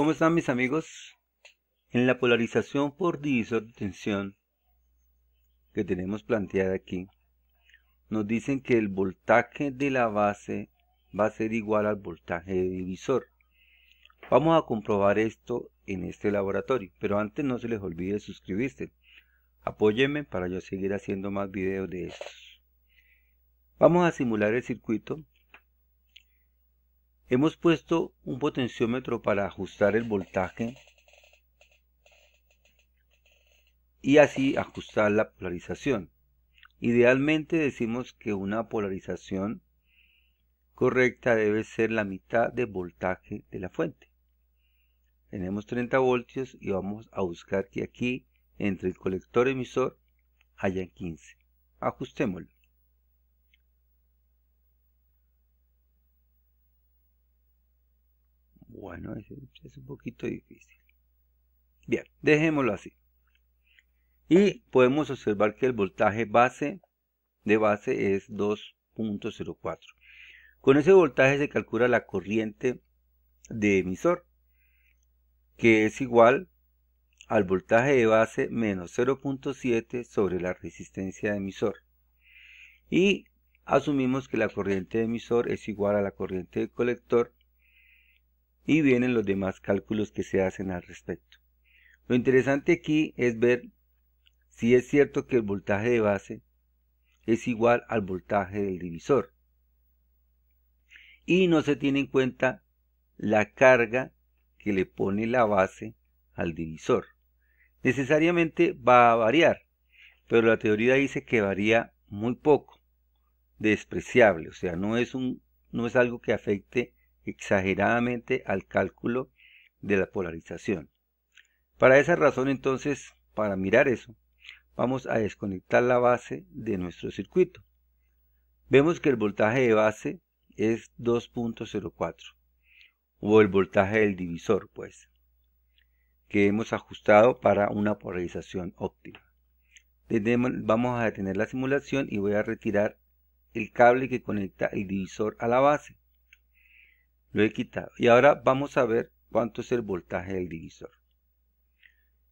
¿Cómo están mis amigos? En la polarización por divisor de tensión que tenemos planteada aquí, nos dicen que el voltaje de la base va a ser igual al voltaje de divisor. Vamos a comprobar esto en este laboratorio, pero antes no se les olvide suscribirse. apóyeme para yo seguir haciendo más videos de estos. Vamos a simular el circuito Hemos puesto un potenciómetro para ajustar el voltaje y así ajustar la polarización. Idealmente decimos que una polarización correcta debe ser la mitad de voltaje de la fuente. Tenemos 30 voltios y vamos a buscar que aquí, entre el colector emisor, haya 15. Ajustémoslo. bueno, es, un poquito difícil. Bien, dejémoslo así. Y podemos observar que el voltaje base de base es 2.04. Con ese voltaje se calcula la corriente de emisor, que es igual al voltaje de base menos 0.7 sobre la resistencia de emisor. Y asumimos que la corriente de emisor es igual a la corriente de colector y vienen los demás cálculos que se hacen al respecto. Lo interesante aquí es ver si es cierto que el voltaje de base es igual al voltaje del divisor. Y no se tiene en cuenta la carga que le pone la base al divisor. Necesariamente va a variar, pero la teoría dice que varía muy poco, despreciable, o sea, no es, un, no es algo que afecte exageradamente al cálculo de la polarización. Para esa razón entonces, para mirar eso, vamos a desconectar la base de nuestro circuito. Vemos que el voltaje de base es 2.04 o el voltaje del divisor pues que hemos ajustado para una polarización óptima. vamos a detener la simulación y voy a retirar el cable que conecta el divisor a la base. Lo he quitado. Y ahora vamos a ver cuánto es el voltaje del divisor.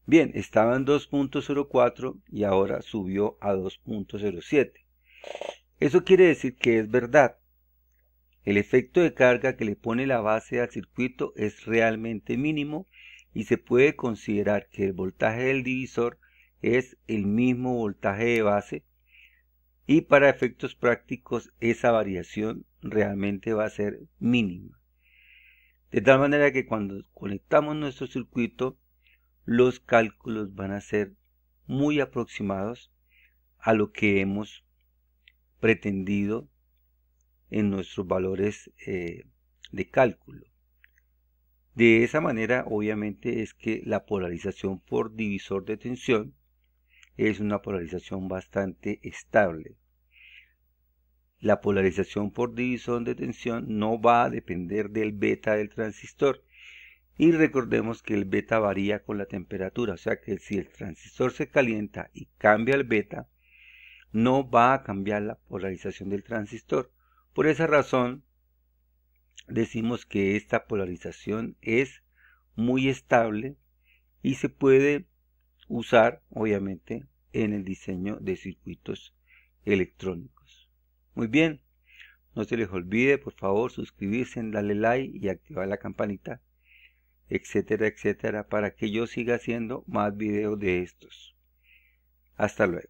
Bien, estaba en 2.04 y ahora subió a 2.07. Eso quiere decir que es verdad. El efecto de carga que le pone la base al circuito es realmente mínimo y se puede considerar que el voltaje del divisor es el mismo voltaje de base y para efectos prácticos esa variación realmente va a ser mínima. De tal manera que cuando conectamos nuestro circuito, los cálculos van a ser muy aproximados a lo que hemos pretendido en nuestros valores eh, de cálculo. De esa manera, obviamente, es que la polarización por divisor de tensión es una polarización bastante estable. La polarización por división de tensión no va a depender del beta del transistor. Y recordemos que el beta varía con la temperatura, o sea que si el transistor se calienta y cambia el beta, no va a cambiar la polarización del transistor. Por esa razón, decimos que esta polarización es muy estable y se puede usar, obviamente, en el diseño de circuitos electrónicos. Muy bien, no se les olvide, por favor, suscribirse, darle like y activar la campanita, etcétera, etcétera, para que yo siga haciendo más videos de estos. Hasta luego.